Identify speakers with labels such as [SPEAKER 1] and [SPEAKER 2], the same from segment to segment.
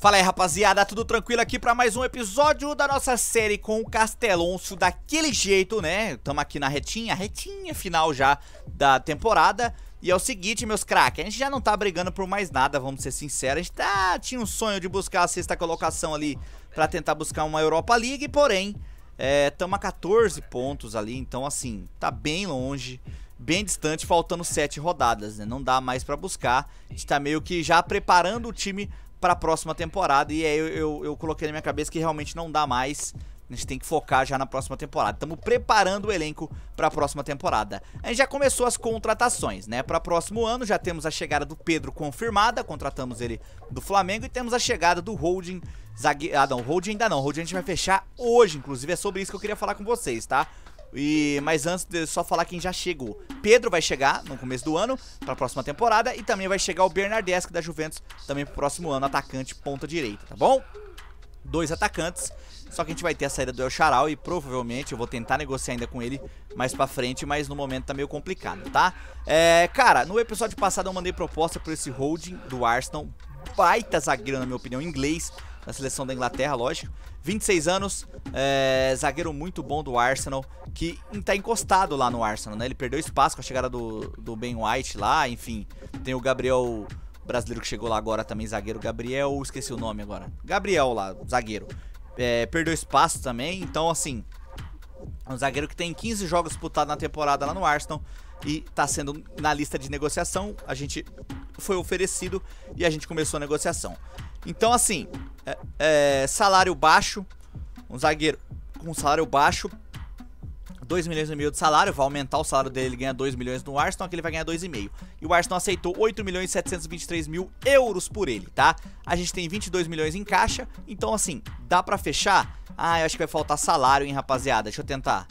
[SPEAKER 1] Fala aí rapaziada, tudo tranquilo aqui pra mais um episódio da nossa série com o Castelonso daquele jeito, né? Tamo aqui na retinha, retinha final já da temporada E é o seguinte, meus craques, a gente já não tá brigando por mais nada, vamos ser sinceros A gente tá, tinha um sonho de buscar a sexta colocação ali pra tentar buscar uma Europa League, porém é, Tamo a 14 pontos ali, então assim, tá bem longe bem distante, faltando sete rodadas, né? Não dá mais para buscar. A gente tá meio que já preparando o time para a próxima temporada. E aí é, eu, eu, eu, coloquei na minha cabeça que realmente não dá mais. A gente tem que focar já na próxima temporada. Estamos preparando o elenco para a próxima temporada. A gente já começou as contratações, né? Para próximo ano já temos a chegada do Pedro confirmada, contratamos ele do Flamengo e temos a chegada do Holding zagueiro. Ah, não, Holding ainda não. Holding a gente vai fechar hoje, inclusive é sobre isso que eu queria falar com vocês, tá? E, mas antes de só falar quem já chegou. Pedro vai chegar no começo do ano para a próxima temporada e também vai chegar o Bernardeschi da Juventus também pro próximo ano, atacante ponta direita, tá bom? Dois atacantes. Só que a gente vai ter a saída do El Charal e provavelmente eu vou tentar negociar ainda com ele mais pra frente, mas no momento tá meio complicado, tá? É, cara, no episódio passado eu mandei proposta por esse holding do Arsenal, baita zagueiro na minha opinião, inglês, na seleção da Inglaterra, lógico. 26 anos, é, zagueiro muito bom do Arsenal, que tá encostado lá no Arsenal, né? Ele perdeu espaço com a chegada do, do Ben White lá, enfim. Tem o Gabriel, brasileiro que chegou lá agora também, zagueiro Gabriel, esqueci o nome agora. Gabriel lá, zagueiro. É, perdeu espaço também, então assim, um zagueiro que tem 15 jogos disputados na temporada lá no Arsenal e está sendo na lista de negociação. A gente foi oferecido e a gente começou a negociação. Então, assim, é, é, salário baixo, um zagueiro com salário baixo, 2 milhões e meio de salário, vai aumentar o salário dele, ele ganha 2 milhões no Arsenal, que ele vai ganhar 2,5. E o Arsenal aceitou 8 milhões e 723 mil euros por ele, tá? A gente tem 22 milhões em caixa, então assim, dá pra fechar? Ah, eu acho que vai faltar salário, hein, rapaziada, deixa eu tentar.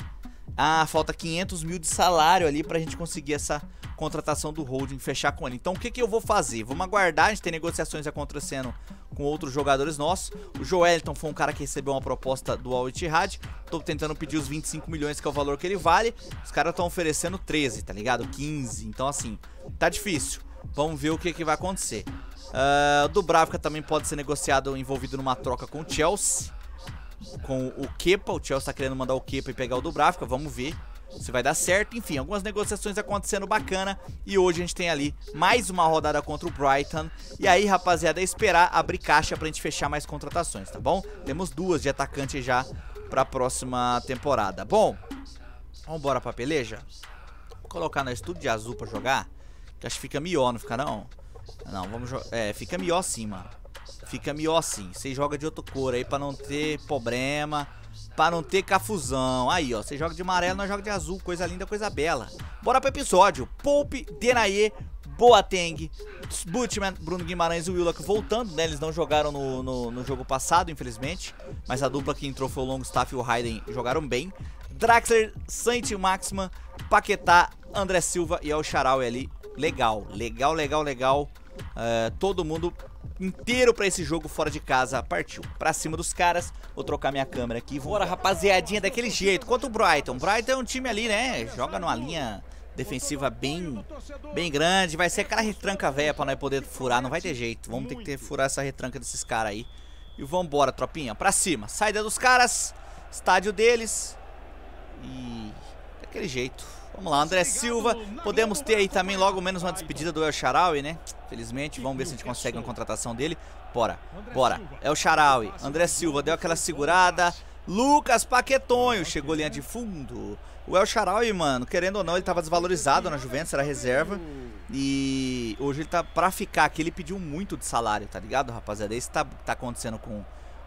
[SPEAKER 1] Ah, falta 500 mil de salário ali pra gente conseguir essa contratação do holding, fechar com ele. Então o que, que eu vou fazer? Vamos aguardar, a gente tem negociações acontecendo com outros jogadores nossos. O Joelton foi um cara que recebeu uma proposta do Al Ittihad. Tô tentando pedir os 25 milhões, que é o valor que ele vale. Os caras estão oferecendo 13, tá ligado? 15. Então assim, tá difícil. Vamos ver o que, que vai acontecer. Uh, ah, Dubravka também pode ser negociado envolvido numa troca com o Chelsea. Com o Kepa, o Chelsea tá querendo mandar o Kepa e pegar o Dubravka, vamos ver se vai dar certo. Enfim, algumas negociações acontecendo bacana. E hoje a gente tem ali mais uma rodada contra o Brighton. E aí, rapaziada, é esperar abrir caixa pra gente fechar mais contratações, tá bom? Temos duas de atacante já pra próxima temporada. Bom, vambora pra peleja. Vou colocar no estudo de azul pra jogar. Que acho que fica melhor não fica não? Não, vamos jogar... É, fica melhor sim, mano. Fica melhor sim. Você joga de outra cor aí pra não ter problema Pra não ter cafuzão. Aí, ó, você joga de amarelo, nós joga de azul. Coisa linda, coisa bela. Bora pro episódio. Poupe, Denaye, Boateng, Butman, Bruno Guimarães e Willock voltando, né? Eles não jogaram no, no, no, jogo passado, infelizmente. Mas a dupla que entrou foi o Longstaff e o Hayden jogaram bem. Draxler, saint Maxman, Paquetá, André Silva e El Charal ali. Legal, legal, legal, legal. É, todo mundo inteiro pra esse jogo fora de casa. Partiu. Pra cima dos caras. Vou trocar minha câmera aqui. Bora, rapaziadinha, daquele jeito. Quanto o Brighton. Brighton é um time ali, né? Joga numa linha defensiva bem, bem grande. Vai ser aquela retranca velha pra nós poder furar. Não vai ter jeito. Vamos ter que ter, furar essa retranca desses caras aí. E vambora, tropinha. Pra cima. Saída dos caras. Estádio deles. E... Daquele jeito. Vamos lá, André Silva. Podemos ter aí também logo menos uma despedida do El Charaui, né? Felizmente, vamos ver se a gente consegue uma contratação dele. Bora, bora. É o Charaui. André Silva deu aquela segurada. Lucas Paquetonho chegou linha de fundo. O El Charaui, mano, querendo ou não, ele estava desvalorizado na Juventus, era reserva. E hoje ele tá pra ficar aqui, ele pediu muito de salário, tá ligado, rapaziada? Isso tá, tá acontecendo com,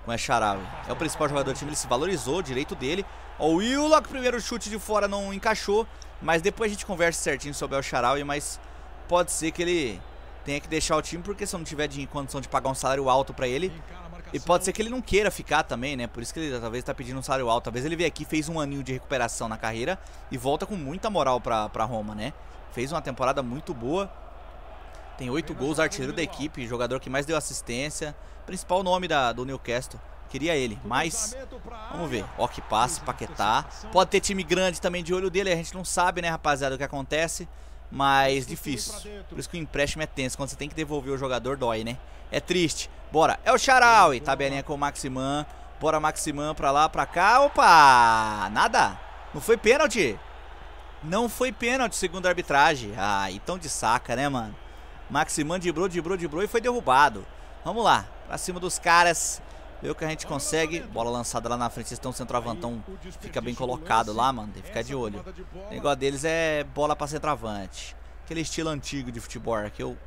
[SPEAKER 1] com o Echarawi. É o principal jogador do time, ele se valorizou, direito dele. Ó, o Willock, primeiro chute de fora não encaixou. Mas depois a gente conversa certinho sobre o Charal e mas pode ser que ele tenha que deixar o time porque se não tiver de condição de pagar um salário alto para ele. E pode ser que ele não queira ficar também, né? Por isso que ele talvez tá pedindo um salário alto. Talvez ele veio aqui, fez um aninho de recuperação na carreira e volta com muita moral pra, pra Roma, né? Fez uma temporada muito boa. Tem oito gols, artilheiro da equipe, jogador que mais deu assistência. Principal nome da, do Newcastle. Queria ele, mas vamos ver. Ó que passe, Paquetá. Pode ter time grande também de olho dele, a gente não sabe, né, rapaziada, o que acontece. Mas difícil. Por isso que o empréstimo é tenso. Quando você tem que devolver o jogador, dói, né? É triste. Bora. É o Charaui. Tabelinha com o Maximan. Bora, Maximan, pra lá, pra cá. Opa! Nada. Não foi pênalti. Não foi pênalti, segundo a arbitragem. Ah, então de saca, né, mano? Maximan driblou, driblou, driblou e foi derrubado. Vamos lá, pra cima dos caras. Vê o que a gente consegue. Bola lançada lá na frente. Vocês estão centroavantão. Fica bem colocado lá, mano. Tem que ficar de olho. O negócio deles é bola pra centroavante. Aquele estilo antigo de futebol que eu,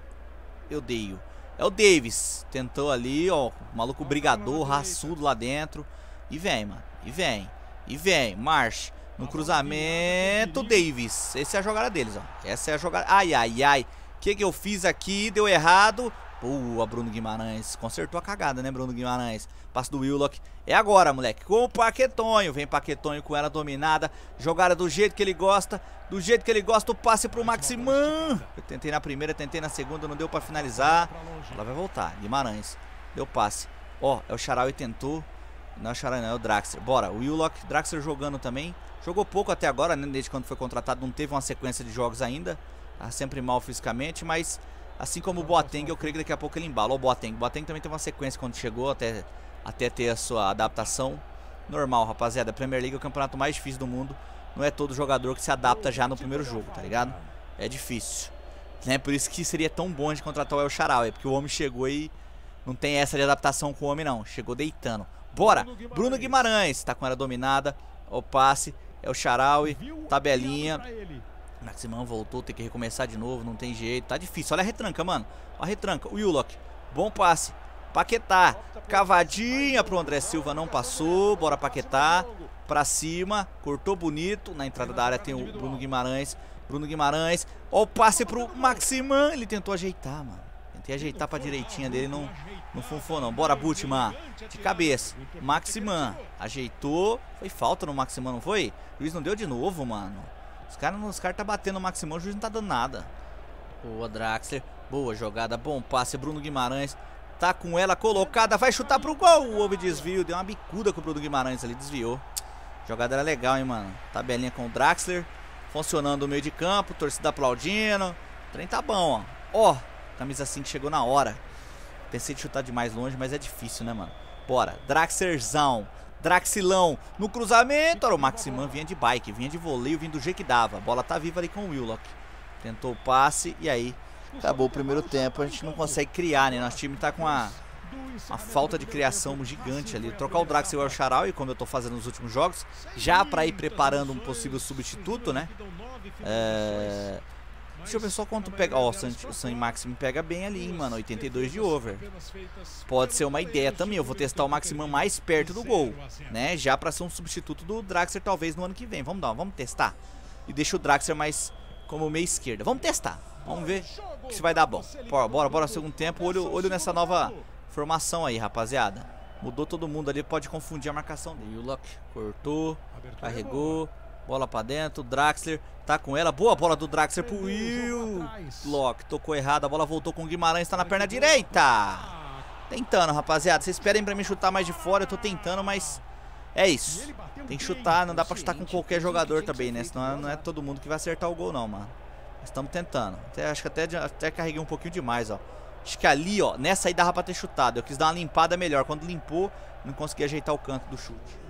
[SPEAKER 1] eu odeio. É o Davis. Tentou ali, ó. Maluco brigador, raçudo lá dentro. E vem, mano. E vem. E vem. March. No cruzamento, Davis. Essa é a jogada deles, ó. Essa é a jogada. Ai, ai, ai. O que, que eu fiz aqui? Deu errado. Boa, Bruno Guimarães. Consertou a cagada, né, Bruno Guimarães? Passo do Willock. É agora, moleque. Com o Paquetonho. Vem Paquetonho com ela dominada. Jogada do jeito que ele gosta. Do jeito que ele gosta. O passe pro Maximan. Eu tentei na primeira, tentei na segunda. Não deu pra finalizar. Ela vai voltar. Guimarães. Deu passe. Ó, é o Charal e tentou. Não é o Charal, não. É o Draxler. Bora. O Willock. Draxler jogando também. Jogou pouco até agora, né? Desde quando foi contratado. Não teve uma sequência de jogos ainda. Tá sempre mal fisicamente, mas... Assim como o Boateng, eu creio que daqui a pouco ele embala. O Boateng, o Boateng também tem uma sequência quando chegou até, até ter a sua adaptação. Normal, rapaziada. A Premier League é o campeonato mais difícil do mundo. Não é todo jogador que se adapta já no primeiro jogo, tá ligado? É difícil. Né? Por isso que seria tão bom de contratar o El Charal, é porque o homem chegou e não tem essa de adaptação com o homem não, chegou deitando. Bora! Bruno Guimarães, tá com ela dominada, o passe, é o Charaui, tabelinha. Maximan voltou, tem que recomeçar de novo, não tem jeito. Tá difícil. Olha a retranca, mano. Olha a retranca. O Willock. Bom passe. Paquetá. Cavadinha pro André Silva, não passou. Bora Paquetá. Pra cima. Cortou bonito. Na entrada da área tem o Bruno Guimarães. Bruno Guimarães. Ó o passe pro Maximan. Ele tentou ajeitar, mano. Tentei ajeitar pra direitinha dele, não, não funfou não. Bora, Butman. De cabeça. Maximan. Ajeitou. Foi falta no Maximan, não foi? Luiz não deu de novo, mano. Os caras estão cara tá batendo o Maximão, o juiz não tá dando nada. Boa, Draxler. Boa jogada, bom passe. Bruno Guimarães tá com ela colocada, vai chutar pro gol. Houve desvio, deu uma bicuda com o Bruno Guimarães ali, desviou. Jogada era legal, hein, mano. Tabelinha com o Draxler. Funcionando o meio de campo, torcida aplaudindo. O trem tá bom, ó. Ó, camisa 5 chegou na hora. Pensei de chutar de mais longe, mas é difícil, né, mano? Bora, Draxlerzão. Draxilão no cruzamento. Era o Maximan, vinha de bike, vinha de voleio, vinha do jeito que dava. A bola tá viva ali com o Willock. Tentou o passe e aí acabou o primeiro tempo. A gente não consegue criar, né? Nosso time tá com uma, uma falta de criação gigante ali. Trocar o Draxil e o Charal, e como eu tô fazendo nos últimos jogos, já para ir preparando um possível substituto, né? É... Deixa eu ver só quanto pega. Ó, oh, o Sun Maximum pega bem ali, mano. 82 de over. Pode ser uma ideia também. Eu vou testar o Maximum mais perto do gol, né? Já pra ser um substituto do Draxler, talvez, no ano que vem. Vamos dar, vamos testar. E deixa o Draxler mais como meia esquerda. Vamos testar. Vamos ver se vai dar bom. Bora, bora, bora. Segundo tempo, olho, olho nessa nova formação aí, rapaziada. Mudou todo mundo ali, pode confundir a marcação dele. O Luck cortou, é carregou. Bola pra dentro, Draxler tá com ela. Boa bola do Draxler pro Will. Block, tocou errado, a bola voltou com o Guimarães, tá na perna direita. Ah. Tentando, rapaziada. Vocês esperem pra mim chutar mais de fora, eu tô tentando, mas é isso. Tem que chutar, não dá pra chutar com qualquer jogador também, né? Senão não é todo mundo que vai acertar o gol não, mano. Estamos tentando. Até, acho que até, até carreguei um pouquinho demais, ó. Acho que ali, ó, nessa aí dava pra ter chutado. Eu quis dar uma limpada melhor. Quando limpou, não consegui ajeitar o canto do chute.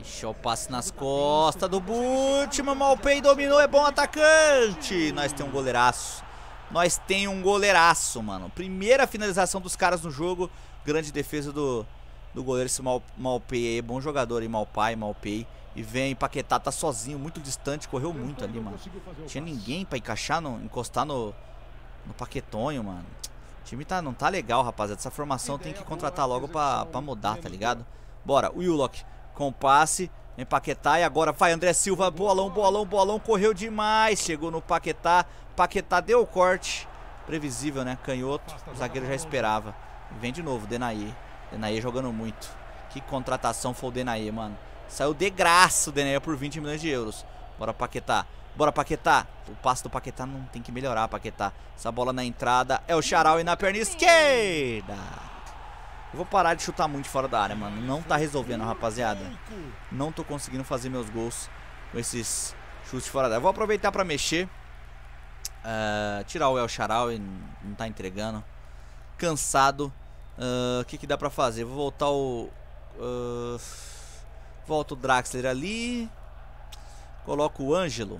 [SPEAKER 1] Ixi, o passe nas costas do Butman. Malpei dominou, é bom atacante. Nós tem um goleiraço. Nós tem um goleiraço, mano. Primeira finalização dos caras no jogo. Grande defesa do, do goleiro, esse Mal, Malpei aí. Bom jogador aí, Malpai, Malpei. E vem, Paquetá tá sozinho, muito distante. Correu muito ali, mano. Tinha ninguém pra encaixar, no, encostar no, no Paquetonho, mano. O time tá, não tá legal, rapaziada. Essa formação tem que contratar logo pra, pra mudar, tá ligado? Bora, o Willock com passe. Em Paquetá e agora vai André Silva, bolão, bolão, bolão, correu demais, chegou no Paquetá, Paquetá deu o corte, previsível né, canhoto, tá o zagueiro já né? esperava, vem de novo, Denaí, Denaí jogando muito, que contratação foi o Denaí, mano, saiu de graça o Denaí por 20 milhões de euros, bora Paquetá, bora Paquetá, o passe do Paquetá não tem que melhorar, Paquetá, essa bola na entrada, é o Charal e na perna esquerda. Eu vou parar de chutar muito de fora da área, mano. Não tá resolvendo, rapaziada. Não tô conseguindo fazer meus gols com esses chutes fora da área. Vou aproveitar pra mexer. Uh, tirar o El Charal, e não tá entregando. Cansado. Ah, o uh, que, que dá pra fazer? Vou voltar o... Uh, ah, volta o Draxler ali. Coloco o Ângelo.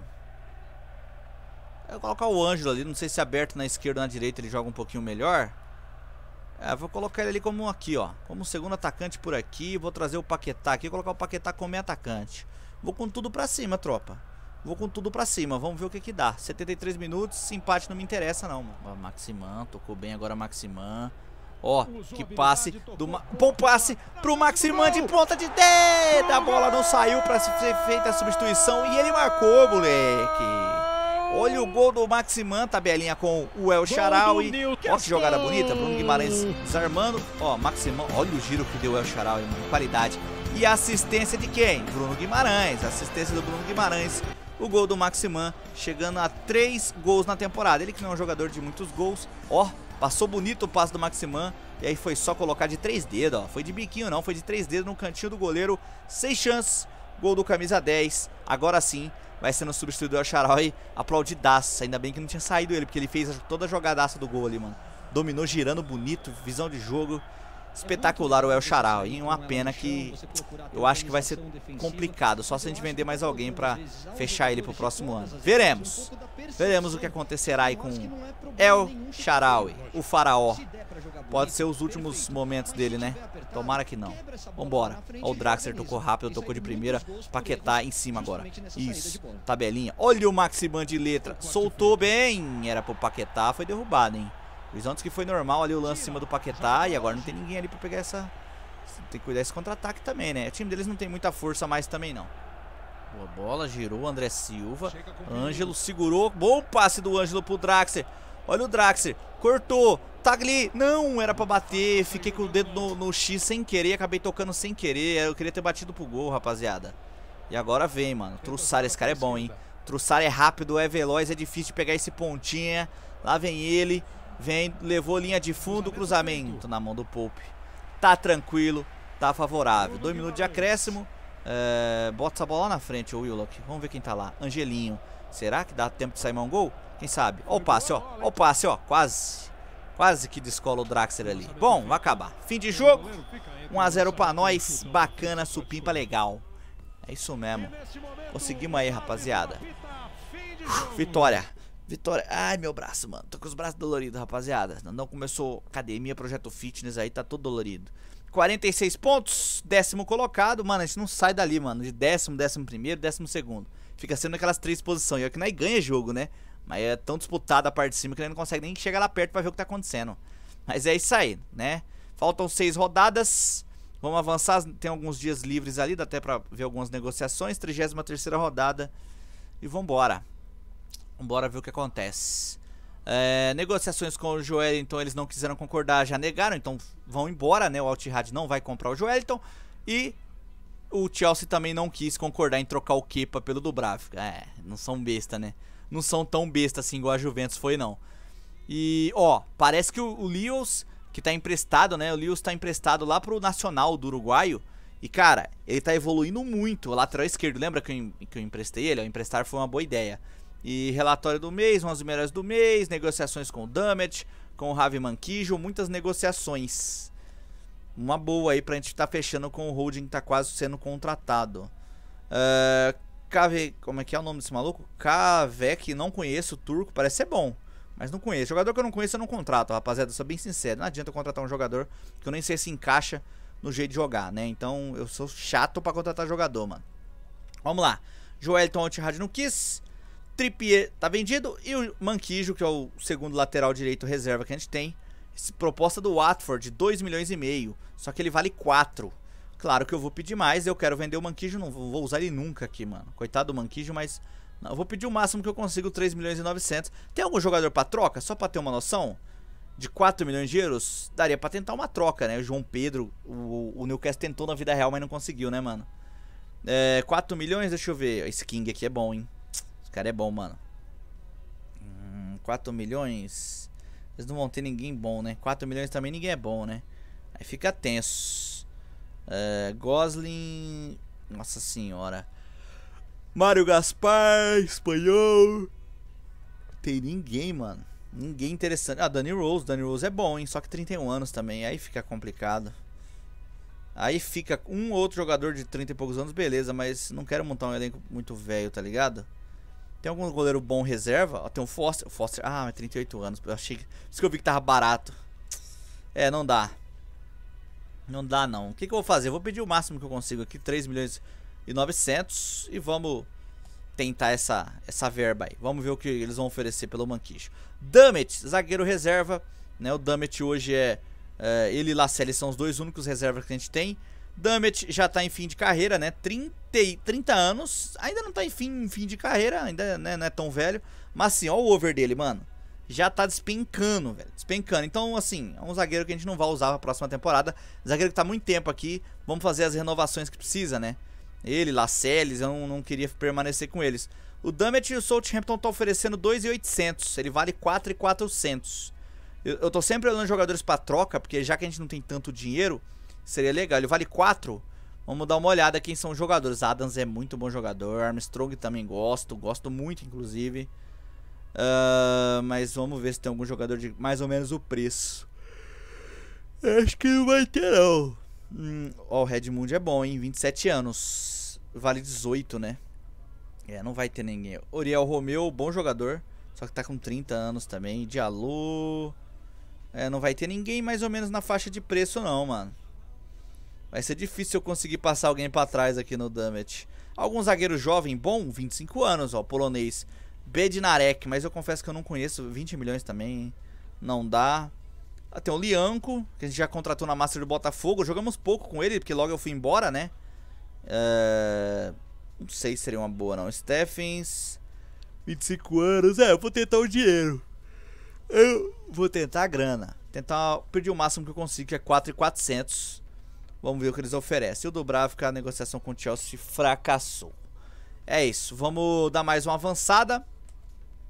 [SPEAKER 1] Eu vou colocar o Ângelo ali. Não sei se é aberto na esquerda ou na direita ele joga um pouquinho melhor. É, vou colocar ele ali como um aqui, ó. Como segundo atacante por aqui. Vou trazer o Paquetá aqui. Vou colocar o Paquetá como meu atacante. Vou com tudo pra cima, tropa. Vou com tudo pra cima. Vamos ver o que que dá. 73 minutos. empate não me interessa, não. Maximan. Tocou bem agora Maximan. Ó, que passe do... Ma... Bom passe pro Maximan de ponta de dedo. A bola não saiu pra ser feita a substituição. E ele marcou, moleque. Olha o gol do Maximan, tabelinha com o El Charal Olha que jogada bonita. Bruno Guimarães desarmando. Ó, Maximan, olha o giro que deu o El Charal mano. Qualidade. E assistência de quem? Bruno Guimarães. Assistência do Bruno Guimarães. O gol do Maximan, chegando a três gols na temporada. Ele que não é um jogador de muitos gols. Ó, passou bonito o passe do Maximan. E aí foi só colocar de três dedos, ó. Foi de biquinho não, foi de três dedos no cantinho do goleiro. Seis chances. Gol do camisa 10. Agora sim, vai sendo substituído o Charói aplaudidaço. Ainda bem que não tinha saído ele, porque ele fez toda a jogadaça do gol ali, mano. Dominou girando bonito, visão de jogo espetacular o El Charal E uma pena que eu acho que vai ser complicado. Só se a gente vender mais alguém para fechar ele pro próximo ano. Veremos. Veremos o que acontecerá aí com El Charaui, o faraó. Pode ser os últimos momentos dele, né? Tomara que não. Vambora. Olha o Draxler tocou rápido, tocou de primeira. Paquetá em cima agora. Isso. Tabelinha. Olha o Maximan de letra. Soltou bem. Era pro Paquetá, foi derrubado, hein? Horizontes que foi normal ali o lance em cima do Paquetá. E agora não tem ninguém ali pra pegar essa... Tem que cuidar desse contra-ataque também, né? O time deles não tem muita força mais também, não. Boa bola, girou André Silva. Ângelo segurou. Bom passe do Ângelo pro Draxler. Olha o Draxler. Cortou. Tagli. Tá não, era pra bater. Fiquei com o dedo no, no X sem querer. Acabei tocando sem querer. Eu queria ter batido pro gol, rapaziada. E agora vem, mano. Trussar, esse cara é bom, hein? Trussar é rápido, é veloz, é difícil de pegar esse pontinha. Lá vem ele. Vem, levou linha de fundo, cruzamento na mão do Pope. Tá tranquilo, tá favorável. Dois minutos de acréscimo. É, bota essa bola lá na frente, o Willock. Vamos ver quem tá lá. Angelinho. Será que dá tempo de sair mão gol? Quem sabe? Ó o passe, ó. Ó o passe, ó. Quase. Quase que descola o Draxler ali. Bom, vai acabar. Fim de jogo. 1x0 pra nós. Bacana, supimpa legal. É isso mesmo. Conseguimos aí, rapaziada. Vitória. Vitória. Ai, meu braço, mano. Tô com os braços doloridos, rapaziada. Não começou academia, projeto fitness aí, tá todo dolorido. 46 pontos, décimo colocado. Mano, a gente não sai dali, mano. De décimo, décimo primeiro, décimo segundo. Fica sendo aquelas três posições. E é que nós ganha jogo, né? Mas é tão disputada a parte de cima que ele não consegue nem chegar lá perto pra ver o que tá acontecendo. Mas é isso aí, né? Faltam seis rodadas. Vamos avançar. Tem alguns dias livres ali, dá até pra ver algumas negociações. 33 terceira rodada. E vambora. Bora ver o que acontece. É, negociações com o Joelinton, eles não quiseram concordar, já negaram, então vão embora, né? O Altihad não vai comprar o Joelinton. E o Chelsea também não quis concordar em trocar o Kepa pelo Dubravka. É, não são besta, né? Não são tão besta assim igual a Juventus foi, não. E, ó, parece que o, o que tá emprestado, né? O Lios tá emprestado lá pro Nacional do Uruguaio. E, cara, ele tá evoluindo muito. O lateral esquerdo, lembra que eu, que eu emprestei ele? O emprestar foi uma boa ideia. E relatório do mês, 11 melhores do mês, negociações com o Dummett, com o Ravi Manquijo, muitas negociações. Uma boa aí pra gente estar tá fechando com o Holding que tá quase sendo contratado. Uh, eh, Kave, como é que é o nome desse maluco? Kavek, não conheço, turco, parece ser bom. Mas não conheço. Jogador que eu não conheço, eu não contrato, rapaziada. sou bem sincero. Não adianta contratar um jogador que eu nem sei se encaixa no jeito de jogar, né? Então eu sou chato para contratar jogador, mano. Vamos lá. Joelton Altirad não quis. Trippier tá vendido e o Manquijo, que é o segundo lateral direito reserva que a gente tem, proposta do Watford, 2 milhões e meio, só que ele vale 4. Claro que eu vou pedir mais, eu quero vender o Manquijo, não vou usar ele nunca aqui, mano. Coitado do Manquijo, mas não, eu vou pedir o máximo que eu consigo, 3 milhões e 900. Tem algum jogador pra troca? Só pra ter uma noção? De 4 milhões de euros, daria pra tentar uma troca, né? O João Pedro, o, o Newcastle tentou na vida real, mas não conseguiu, né, mano? É, 4 milhões, deixa eu ver. Esse King aqui é bom, hein? cara é bom, mano. Hum, 4 milhões. Eles não vão ter ninguém bom, né? 4 milhões também ninguém é bom, né? Aí fica tenso. Uh, é, Gosling. Nossa senhora. Mário Gaspar, espanhol. Tem ninguém, mano. Ninguém interessante. Ah, Danny Rose. Danny Rose é bom, hein? Só que 31 anos também. Aí fica complicado. Aí fica um outro jogador de 30 e poucos anos, beleza. Mas não quero montar um elenco muito velho, tá ligado? Tem algum goleiro bom reserva? Ó, tem um Foster. O Foster. Ah, mas 38 anos. Eu achei. Por isso que eu vi que tava barato. É, não dá. Não dá, não. O que, que eu vou fazer? Eu vou pedir o máximo que eu consigo aqui, 3 milhões e 900. E vamos tentar essa, essa verba aí. Vamos ver o que eles vão oferecer pelo Manquicho. Dummett, zagueiro reserva. Né? O Dummett hoje é, é... Ele e Lacelli são os dois únicos reservas que a gente tem. Dummett já está em fim de carreira, né? 30, 30 anos, ainda não está em fim, fim de carreira, ainda né, não é tão velho. Mas assim, ó o over dele, mano. Já está despencando, velho. Despencando. Então, assim, é um zagueiro que a gente não vai usar pra próxima temporada. Zagueiro que está muito tempo aqui. Vamos fazer as renovações que precisa, né? Ele, Lacelles, eu não, não queria permanecer com eles. O Dummett e o Southampton estão tá oferecendo 2,800. Ele vale 4,400. Eu, eu tô sempre olhando jogadores para troca, porque já que a gente não tem tanto dinheiro, Seria legal. Ele vale 4. Vamos dar uma olhada quem são os jogadores. Adams é muito bom jogador. Armstrong também gosto. Gosto muito, inclusive. Uh, mas vamos ver se tem algum jogador de mais ou menos o preço. Acho que não vai ter, não. Hum, ó, o Redmond é bom, hein? 27 anos. Vale 18, né? É, não vai ter ninguém. Oriel Romeu, bom jogador. Só que tá com 30 anos também. Diallo. É, não vai ter ninguém mais ou menos na faixa de preço, não, mano. Vai ser difícil eu conseguir passar alguém para trás aqui no Dummit. Algum zagueiro jovem bom, 25 anos, ó, polonês. Bednarek, mas eu confesso que eu não conheço. 20 milhões também não dá. Ah, tem o Lianco, que a gente já contratou na Master do Botafogo. Jogamos pouco com ele, porque logo eu fui embora, né? Uh, não sei se seria uma boa, não. Steffens, 25 anos. É, eu vou tentar o dinheiro. Eu vou tentar a grana. Tentar pedir o máximo que eu consigo, que é 4,400. Vamos ver o que eles oferecem. O Dubravka, a negociação com o Chelsea fracassou. É isso, vamos dar mais uma avançada. A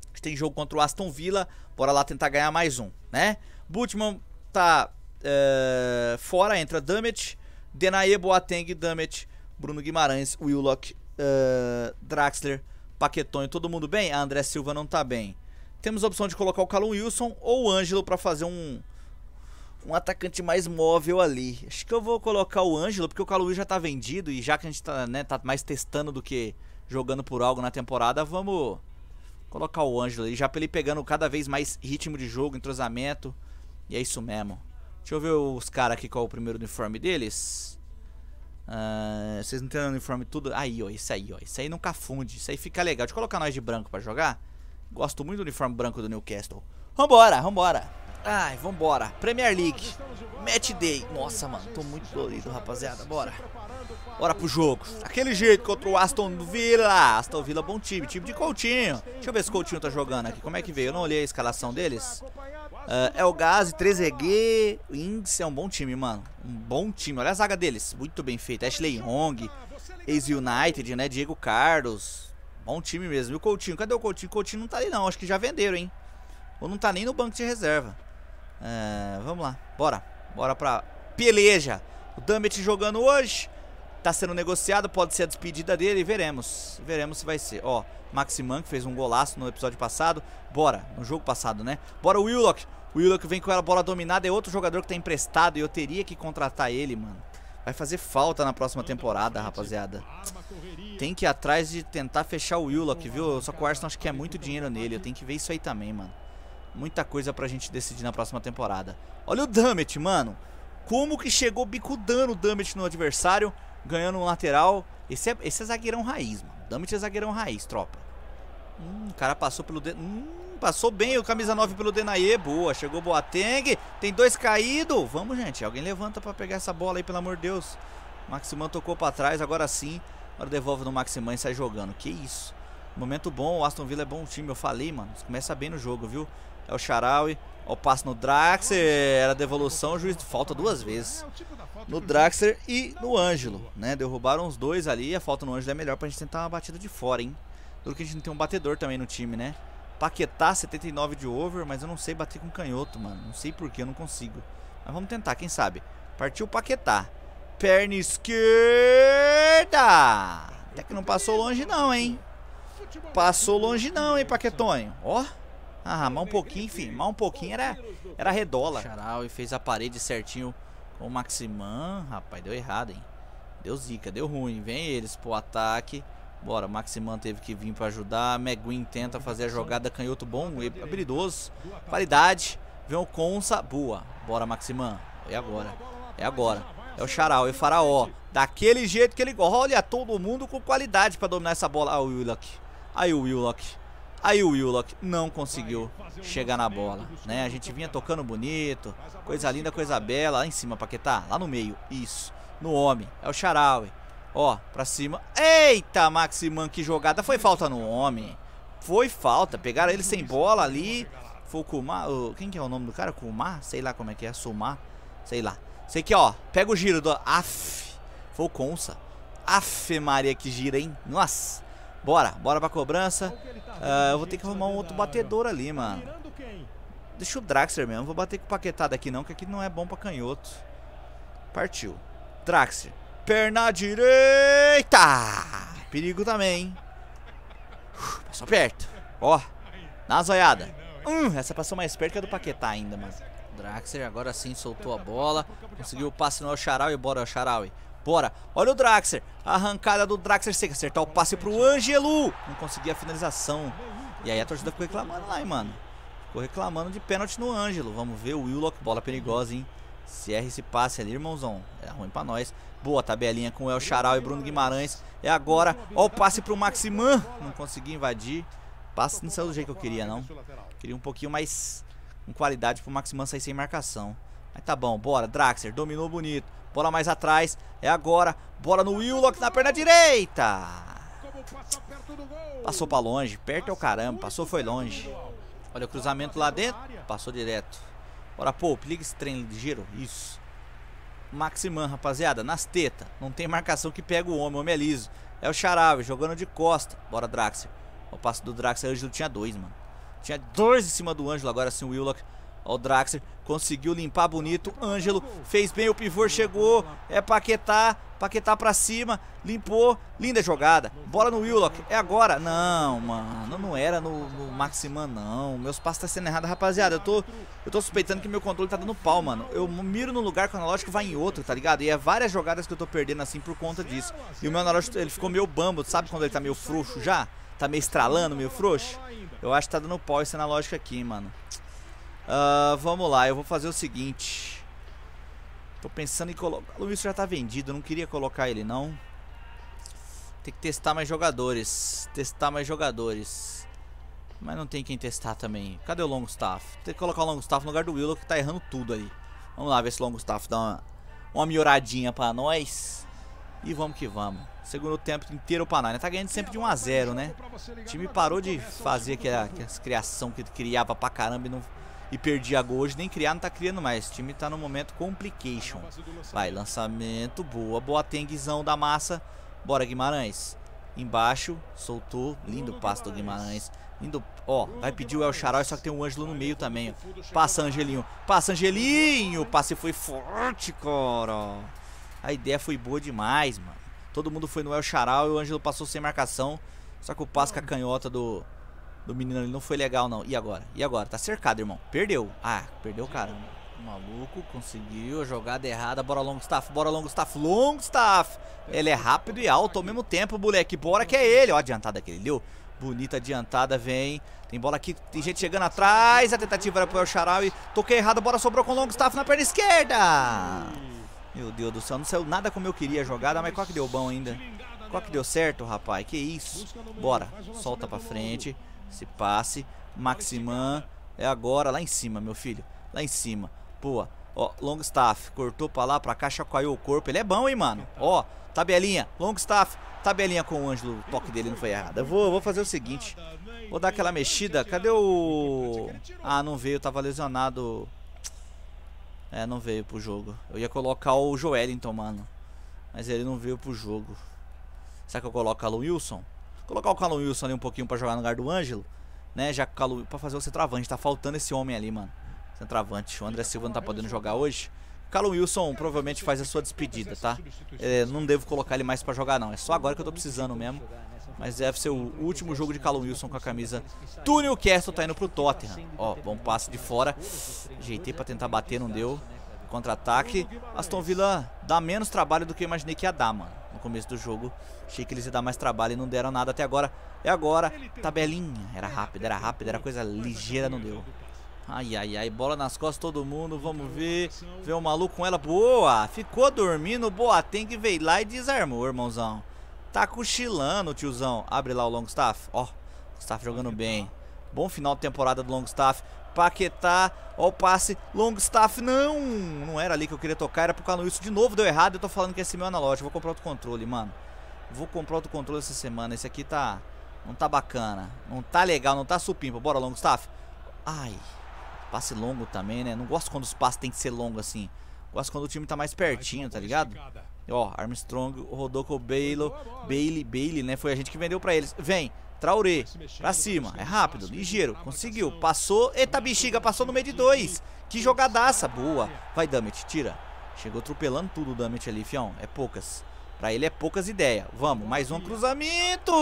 [SPEAKER 1] gente tem jogo contra o Aston Villa, bora lá tentar ganhar mais um, né? Butman tá eh, fora, entra Dummett, Denaye, Boateng, Dummett, Bruno Guimarães, Willock, uh, Draxler, Paquetonho, todo mundo bem? A ah, André Silva não tá bem. Temos a opção de colocar o Calum Wilson ou o Ângelo para fazer um um atacante mais móvel ali. Acho que eu vou colocar o Ângelo, porque o Caluí já tá vendido e já que a gente tá, né, tá mais testando do que jogando por algo na temporada, vamos colocar o Ângelo ali, já pra ele pegando cada vez mais ritmo de jogo, entrosamento. E é isso mesmo. Deixa eu ver os caras aqui qual é o primeiro uniforme deles. Uh, vocês não têm uniforme tudo? Aí, ó, isso aí, ó. Isso aí nunca funde. Isso aí fica legal. Deixa eu colocar nós de branco pra jogar. Gosto muito do uniforme branco do Newcastle. Vambora, vambora. Ai, vambora. Premier League. Match Day. Nossa, mano, tô muito dolorido, rapaziada. Bora. Bora pro jogo. Aquele jeito contra o Aston Villa. Aston Villa bom time. Time de Coutinho. Deixa eu ver se o Coutinho tá jogando aqui. Como é que veio? Eu não olhei a escalação deles. Uh, é o Gazi, 3EG. Índice é um bom time, mano. Um bom time. Olha a zaga deles. Muito bem feita. Ashley Hong. Ex-United, né? Diego Carlos. Bom time mesmo. E o Coutinho? Cadê o Coutinho? O Coutinho não tá ali, não. Acho que já venderam, hein? Ou não tá nem no banco de reserva. Ah, vamos lá, bora. Bora pra peleja. O Dummit jogando hoje. Tá sendo negociado, pode ser a despedida dele. Veremos, veremos se vai ser. Ó, Maximan que fez um golaço no episódio passado. Bora, no jogo passado, né? Bora o Willock. O Willock vem com a bola dominada. É outro jogador que tá emprestado e eu teria que contratar ele, mano. Vai fazer falta na próxima temporada, rapaziada. Tem que ir atrás de tentar fechar o Willock, viu? Só que o Arson acho que é muito dinheiro nele. Eu tenho que ver isso aí também, mano muita coisa pra gente decidir na próxima temporada. Olha o Dummett, mano. Como que chegou bicudando o Dummett no adversário, ganhando um lateral. Esse é, esse é zagueirão raiz, mano. Dummett é zagueirão raiz, tropa. Hum, o cara passou pelo... De... Hum, passou bem o camisa 9 pelo Denaê. Boa, chegou Boateng. Tem dois caído. Vamos, gente. Alguém levanta pra pegar essa bola aí, pelo amor de Deus. Maximan tocou pra trás, agora sim. Agora devolve no Maximan e sai jogando. Que isso. Momento bom, o Aston Villa é bom time, eu falei, mano. Começa bem no jogo, viu? É o Charaui. Olha o passe no Draxer Era devolução. O juiz falta duas vezes. No Draxer e no Ângelo. Né? Derrubaram os dois ali. A falta no Ângelo é melhor pra gente tentar uma batida de fora, hein? Duro que a gente não tem um batedor também no time, né? Paquetá, 79 de over, mas eu não sei bater com canhoto, mano. Não sei porquê, eu não consigo. Mas vamos tentar, quem sabe. Partiu Paquetá. Perna esquerda! Até que não passou longe não, hein? Passou longe não, hein, Paquetonho. Ó. Oh. Ah, mal um pouquinho, enfim, mal um pouquinho era, era redola. Charal e fez a parede certinho com o Maximan. Rapaz, deu errado, hein? Deu zica, deu ruim. Vem eles pro ataque. Bora, Maximan teve que vir para ajudar. Meguin tenta fazer a jogada. Canhoto bom, habilidoso. Qualidade. Vem o Consa. Boa. Bora, Maximan. É agora. É agora. É o Charal, e é o Faraó. Daquele jeito que ele. Olha, todo mundo com qualidade para dominar essa bola. Ah, o Willock. Aí o Willock. Aí o Willock não conseguiu chegar na bola, né? A gente vinha tocando bonito, coisa linda, coisa bela, lá em cima, Paquetá, lá no meio, isso, no homem, é o Charaui, ó, pra cima, eita, Maximan, que jogada, foi falta no homem, foi falta, pegaram ele sem bola ali, foi o Kumar, quem que é o nome do cara? Kumar? Sei lá como é que é, Sumar, sei lá, sei que, ó, pega o giro do, af, foi o Consa, af, Maria, que gira, hein, nossa, Bora, bora pra cobrança. Uh, eu vou ter que arrumar um outro batedor ali, mano. Deixa o Draxler mesmo. vou bater com o paquetado aqui não, que aqui não é bom pra canhoto. Partiu. Draxler. Perna direita. Perigo também, hein? passou perto. Ó, na zoiada. Hum, essa passou mais perto que a do Paquetá ainda, mano. Draxler agora sim soltou a bola. Conseguiu o passe no Oxaraui. Bora, Oxaraui. Bora. Olha o Draxler. Arrancada do Draxler. Tem acertar o passe pro Ângelo. Não conseguia a finalização. E aí a torcida ficou reclamando lá, hein, mano. Ficou reclamando de pênalti no Ângelo. Vamos ver o Willock. Bola perigosa, hein. Se erra esse passe ali, irmãozão. É ruim pra nós. Boa tabelinha com o El Charal e Bruno Guimarães. É agora. Ó o passe pro Maximan. Não consegui invadir. Passe não saiu do jeito que eu queria, não. Queria um pouquinho mais com qualidade pro Maximan sair sem marcação. Mas tá bom, bora. Draxler dominou bonito. Bola mais atrás. É agora. Bola no Willock na perna direita. Passou pra longe. Perto é o caramba. Passou, foi longe. Olha o cruzamento lá dentro. Passou direto. Bora, pô, Liga esse trem ligeiro. Isso. Maximan, rapaziada. Nas tetas. Não tem marcação que pega o homem. O homem é liso. É o Charave jogando de costa. Bora, Draxler. O passe do Draxler. O Ângelo tinha dois, mano. Tinha dois em cima do Ângelo. Agora sim o Willock Ó, o Draxler conseguiu limpar bonito. Ângelo fez bem o pivô, chegou. É Paquetá. Paquetá pra cima. Limpou. Linda jogada. Bola no Willock. É agora. Não, mano. Não era no, no Maximan, não. Meus passos tá sendo errados, rapaziada. Eu tô, eu tô suspeitando que meu controle tá dando pau, mano. Eu miro no lugar que o analógico vai em outro, tá ligado? E é várias jogadas que eu tô perdendo assim por conta disso. E o meu analógico, ele ficou meio bambo. Sabe quando ele tá meio frouxo já? Tá meio estralando, meio frouxo? Eu acho que tá dando pau esse analógico aqui, mano. Uh, vamos lá, eu vou fazer o seguinte. Tô pensando em colocar... O Wilson já tá vendido, não queria colocar ele não. Tem que testar mais jogadores. Testar mais jogadores. Mas não tem quem testar também. Cadê o Longstaff? Tem que colocar o Longstaff no lugar do Willow que tá errando tudo aí. Vamos lá ver se o Longstaff dá uma, uma melhoradinha pra nós. E vamos que vamos. Segundo tempo inteiro o nós. Né? Tá ganhando sempre de 1 a 0 né? O time parou de fazer aquela, criação que criava pra caramba e não e perdi a gol hoje, nem criar não tá criando mais. O time tá no momento complication. Vai, lançamento, boa, boa tenguizão da massa. Bora, Guimarães. Embaixo, soltou, lindo passo do Guimarães. Lindo, ó, vai pedir o El Charal, só que tem um Ângelo no meio também. Passa, Angelinho. Passa, Angelinho. O passe foi forte, cara. A ideia foi boa demais, mano. Todo mundo foi no El Charal e o Ângelo passou sem marcação. Só que o passe com a canhota do, do menino ali não foi legal, não. E agora? E agora? Tá cercado, irmão. Perdeu. Ah, perdeu o cara. Maluco, conseguiu, jogada errada. Bora longo staff, bora longo staff, longo staff. Ele é rápido e alto ao mesmo tempo, moleque. Bora que é ele. Ó, a adiantada que ele deu. Bonita adiantada, vem. Tem bola aqui, tem gente chegando atrás. A tentativa era pro El Charaui. Toquei errado, bola sobrou com o longo staff na perna esquerda. Meu Deus do céu, não saiu nada como eu queria a jogada, mas qual que deu bom ainda? Qual que deu certo, rapaz? Que isso? Bora, solta pra frente. Esse passe. Maximan. É agora, lá em cima, meu filho. Lá em cima. Boa. Ó, Longstaff. Cortou pra lá, pra cá, chacoalhou o corpo. Ele é bom, hein, mano. Ó, tabelinha. Longstaff. Tabelinha com o Ângelo. O toque dele não foi errado. Eu vou, vou fazer o seguinte. Vou dar aquela mexida. Cadê o... Ah, não veio. Tava lesionado. É, não veio pro jogo. Eu ia colocar o Joelinton, mano. Mas ele não veio pro jogo. Será que eu coloco o Wilson? Colocar o Callum Wilson ali um pouquinho para jogar no lugar do Ângelo, né? Já que o para fazer o centroavante, tá faltando esse homem ali, mano. Centroavante, o André Silva não tá podendo jogar hoje. Callum Wilson provavelmente faz a sua despedida, tá? É, não devo colocar ele mais para jogar, não. É só agora que eu tô precisando mesmo. Mas deve ser o último jogo de Callum Wilson com a camisa do Newcastle, tá indo pro Tottenham. Ó, bom passe de fora. Ajeitei pra tentar bater, não deu. Contra-ataque. Aston Villa dá menos trabalho do que eu imaginei que ia dar, mano no começo do jogo. Achei que eles iam dar mais trabalho e não deram nada até agora. E agora, tabelinha. Era rápido, era rápido, era coisa ligeira, não deu. Ai, ai, ai, bola nas costas todo mundo, vamos ver. Vê o maluco com ela, boa. Ficou dormindo, boa. Tem que veio lá e desarmou, irmãozão. Tá cochilando, tiozão. Abre lá o Longstaff, ó. Longstaff jogando bem. Bom final de temporada do Longstaff. Paquetá, ó o passe, Longstaff, não, não era ali que eu queria tocar, era pro isso de novo deu errado, eu tô falando que esse meu é analógico, vou comprar outro controle, mano, vou comprar outro controle essa semana, esse aqui tá, não tá bacana, não tá legal, não tá supimpa, bora Longstaff, ai, passe longo também, né, não gosto quando os passes tem que ser longo assim, gosto quando o time tá mais pertinho, tá ligado? Ó, Armstrong, Rodolfo Bailey, Bailey, Bailey, né, foi a gente que vendeu pra eles, vem, Traoré, pra cima, é rápido, ligeiro, conseguiu, passou, eita bexiga, passou no meio de dois, que jogadaça, boa, vai Dummit, tira, chegou atropelando tudo o Dummit ali, fião, é poucas, pra ele é poucas ideias, vamos, mais um cruzamento,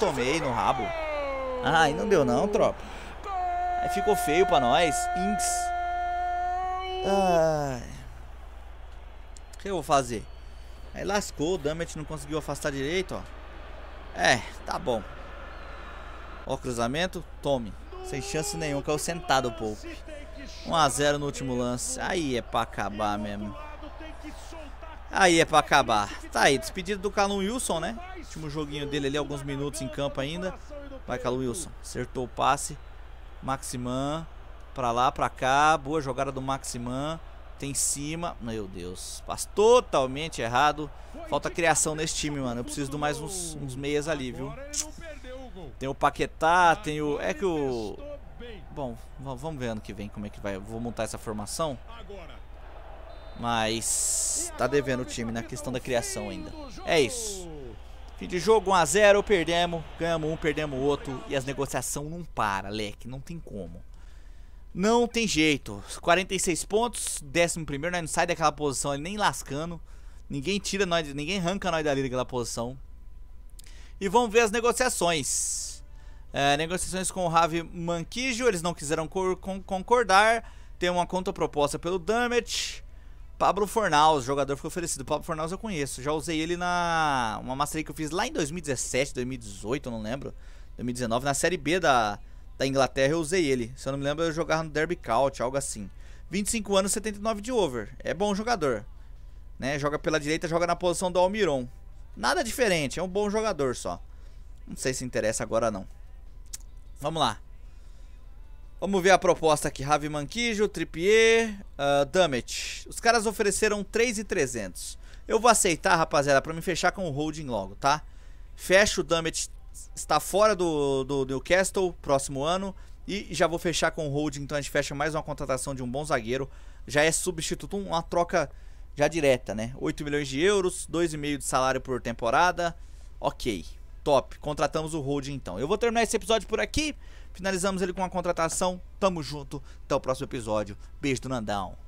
[SPEAKER 1] tomei no rabo, ai, não deu não, tropa, aí ficou feio pra nós, Inks, ai, o que eu vou fazer? Aí lascou, o Dummit não conseguiu afastar direito, ó, é, tá bom. Ó, cruzamento, tome. Sem chance nenhuma, caiu sentado o Pope. 1x0 no último lance. Aí é pra acabar mesmo. Aí é pra acabar. Tá aí, despedido do Calum Wilson, né? Último joguinho dele ali, alguns minutos em campo ainda. Vai, Calum Wilson. Acertou o passe. Maximan. Pra lá, pra cá. Boa jogada do Maximan. Tem cima. Meu Deus. Passo totalmente errado. Falta criação nesse time, mano. Eu preciso de mais uns, uns meias ali, viu? Tem o Paquetá, tem o... É que o... Bom, vamos ver ano que vem como é que vai. vou montar essa formação. Mas tá devendo o time na questão da criação ainda. É isso. Fim de jogo 1x0, perdemos. Ganhamos um, perdemos outro. E as negociações não para, leque. Não tem como. Não tem jeito. 46 pontos, 11 primeiro, nós né? não sai daquela posição nem lascando. Ninguém tira nós, ninguém arranca nós dali daquela posição. E vamos ver as negociações. É, negociações com o Ravi Manquijo, eles não quiseram concordar. Tem uma contraproposta pelo Dummett. Pablo Fornaus, jogador foi oferecido. Pablo Fornaus eu conheço, já usei ele na uma master que eu fiz lá em 2017, 2018, não lembro. 2019, na Série B da, da Inglaterra eu usei ele. Se eu não me lembro, eu jogava no Derby Couch, algo assim. 25 anos, 79 de over. É bom jogador. Né? Joga pela direita, joga na posição do Almiron. Nada diferente, é um bom jogador só. Não sei se interessa agora não. Vamos lá. Vamos ver a proposta aqui. Ravi Manquijo, Trippier, uh, ah, Dummett. Os caras ofereceram 3,300. Eu vou aceitar, rapaziada, pra me fechar com o holding logo, tá? Fecha o Dummett, está fora do, do Newcastle, próximo ano. E já vou fechar com o holding, então a gente fecha mais uma contratação de um bom zagueiro. Já é substituto, uma troca já direta, né? 8 milhões de euros, 2,5 de salário por temporada. Ok, top. Contratamos o Road então. Eu vou terminar esse episódio por aqui. Finalizamos ele com uma contratação. Tamo junto. Até o próximo episódio. Beijo do Nandão.